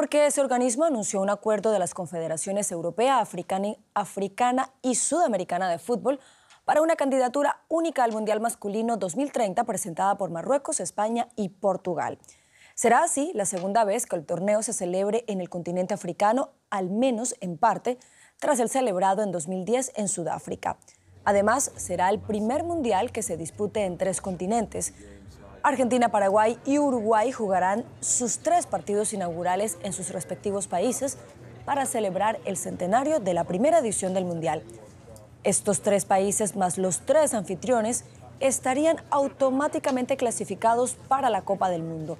porque ese organismo anunció un acuerdo de las Confederaciones Europea, Africana, y Sudamericana de Fútbol para una candidatura única al Mundial Masculino 2030 presentada por Marruecos, España y Portugal. Será así la segunda vez que el torneo se celebre en el continente africano, al menos en parte, tras el celebrado en 2010 en Sudáfrica. Además, será el primer mundial que se dispute en tres continentes, Argentina, Paraguay y Uruguay jugarán sus tres partidos inaugurales en sus respectivos países para celebrar el centenario de la primera edición del Mundial. Estos tres países más los tres anfitriones estarían automáticamente clasificados para la Copa del Mundo.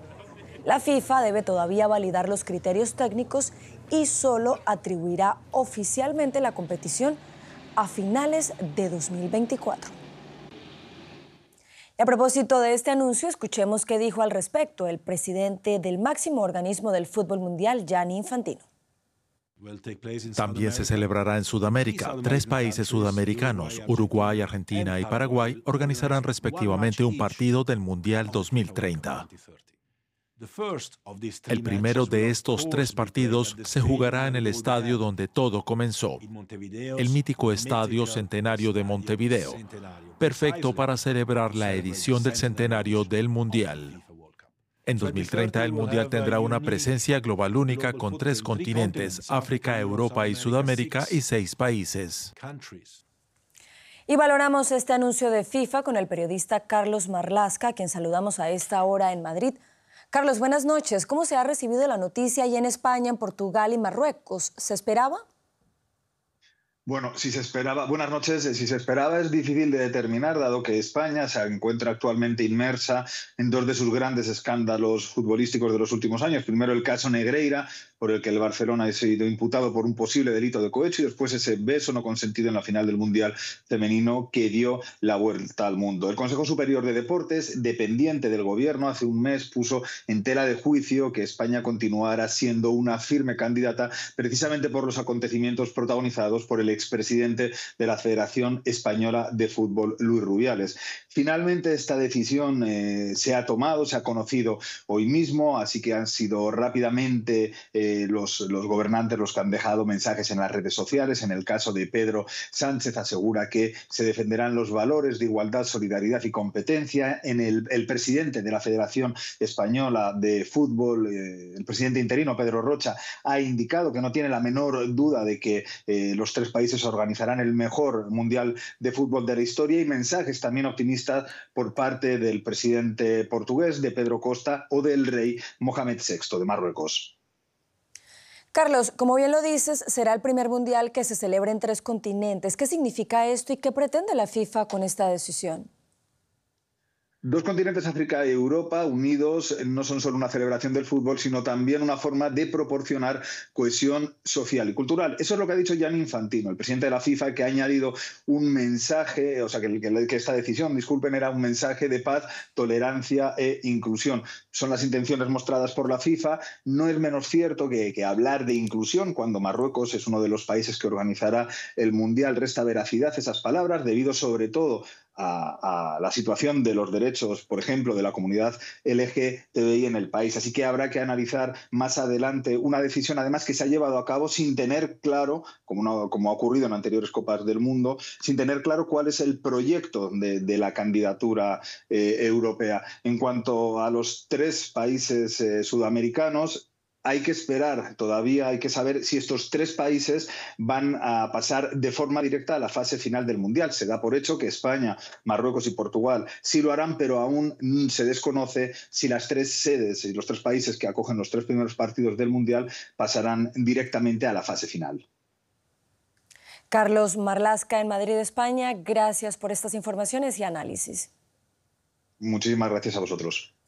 La FIFA debe todavía validar los criterios técnicos y solo atribuirá oficialmente la competición a finales de 2024 a propósito de este anuncio, escuchemos qué dijo al respecto el presidente del máximo organismo del fútbol mundial, Gianni Infantino. También se celebrará en Sudamérica. Tres países sudamericanos, Uruguay, Argentina y Paraguay, organizarán respectivamente un partido del Mundial 2030. El primero de estos tres partidos se jugará en el estadio donde todo comenzó, el mítico Estadio Centenario de Montevideo, perfecto para celebrar la edición del centenario del Mundial. En 2030 el Mundial tendrá una presencia global única con tres continentes, África, Europa y Sudamérica y seis países. Y valoramos este anuncio de FIFA con el periodista Carlos Marlasca, quien saludamos a esta hora en Madrid. Carlos, buenas noches. ¿Cómo se ha recibido la noticia allá en España, en Portugal y Marruecos? ¿Se esperaba? Bueno, si se esperaba, buenas noches, eh, si se esperaba es difícil de determinar, dado que España se encuentra actualmente inmersa en dos de sus grandes escándalos futbolísticos de los últimos años. Primero el caso Negreira, por el que el Barcelona ha sido imputado por un posible delito de cohecho, y después ese beso no consentido en la final del Mundial Femenino que dio la vuelta al mundo. El Consejo Superior de Deportes, dependiente del Gobierno, hace un mes puso en tela de juicio que España continuara siendo una firme candidata precisamente por los acontecimientos protagonizados por el presidente de la Federación Española de Fútbol, Luis Rubiales. Finalmente esta decisión eh, se ha tomado, se ha conocido hoy mismo, así que han sido rápidamente eh, los, los gobernantes los que han dejado mensajes en las redes sociales. En el caso de Pedro Sánchez asegura que se defenderán los valores de igualdad, solidaridad y competencia. En el, presidente de la Federación Española de Fútbol, eh, el presidente interino Pedro Rocha, ha indicado que no tiene la menor duda de que los tres países países organizarán el mejor mundial de fútbol de la historia y mensajes también optimistas por parte del presidente portugués, de Pedro Costa, o del rey Mohamed VI de Marruecos. Carlos, como bien lo dices, será el primer mundial que se celebre en tres continentes. ¿Qué significa esto y qué pretende la FIFA con esta decisión? Dos continentes, África y Europa, unidos, no son solo una celebración del fútbol, sino también una forma de proporcionar cohesión social y cultural. Eso es lo que ha dicho Jan Infantino, el presidente de la FIFA, que ha añadido un mensaje, o sea, que, esta decisión, disculpen, era un mensaje de paz, tolerancia e inclusión. Son las intenciones mostradas por la FIFA. No es menos cierto que, hablar de inclusión cuando Marruecos es uno de los países que organizará el Mundial resta veracidad esas palabras, debido sobre todo a la situación de los derechos por ejemplo, de la comunidad LGTBI en el país. Así que habrá que analizar más adelante una decisión, además, que se ha llevado a cabo sin tener claro, como, ha ocurrido en anteriores Copas del Mundo, sin tener claro cuál es el proyecto de, la candidatura eh, europea. En cuanto a los tres países eh, sudamericanos, hay que esperar, todavía hay que saber si estos tres países van a pasar de forma directa a la fase final del Mundial. Se da por hecho que España, Marruecos y Portugal sí lo harán, pero aún se desconoce si las tres sedes y los tres países que acogen los tres primeros partidos del Mundial pasarán directamente a la fase final. Carlos Marlasca en Madrid, España, gracias por estas informaciones y análisis. Muchísimas gracias a vosotros.